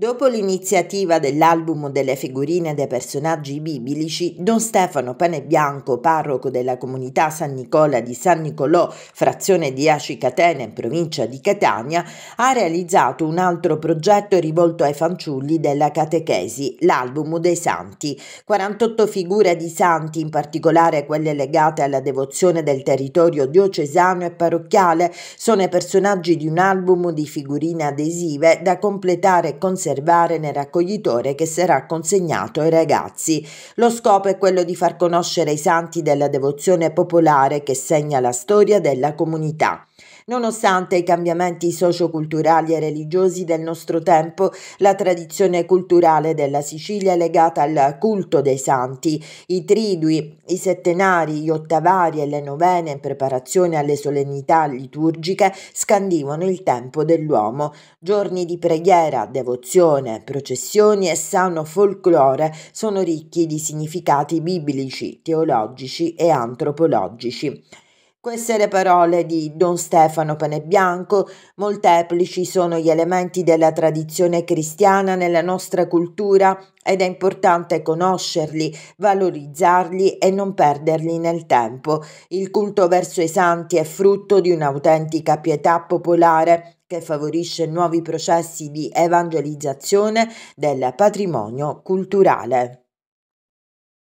Dopo l'iniziativa dell'album delle figurine dei personaggi biblici, Don Stefano Panebianco, parroco della comunità San Nicola di San Nicolò, frazione di Acicatene, in provincia di Catania, ha realizzato un altro progetto rivolto ai fanciulli della catechesi, l'album dei santi. 48 figure di santi, in particolare quelle legate alla devozione del territorio diocesano e parrocchiale, sono i personaggi di un album di figurine adesive da completare con conservare nel raccoglitore che sarà consegnato ai ragazzi. Lo scopo è quello di far conoscere i santi della devozione popolare che segna la storia della comunità. Nonostante i cambiamenti socioculturali e religiosi del nostro tempo, la tradizione culturale della Sicilia è legata al culto dei santi, i tridui, i settenari, gli ottavari e le novene in preparazione alle solennità liturgiche scandivano il tempo dell'uomo. Giorni di preghiera, devozione, processioni e sano folklore sono ricchi di significati biblici, teologici e antropologici. Queste le parole di Don Stefano Panebianco, molteplici sono gli elementi della tradizione cristiana nella nostra cultura ed è importante conoscerli, valorizzarli e non perderli nel tempo. Il culto verso i santi è frutto di un'autentica pietà popolare che favorisce nuovi processi di evangelizzazione del patrimonio culturale.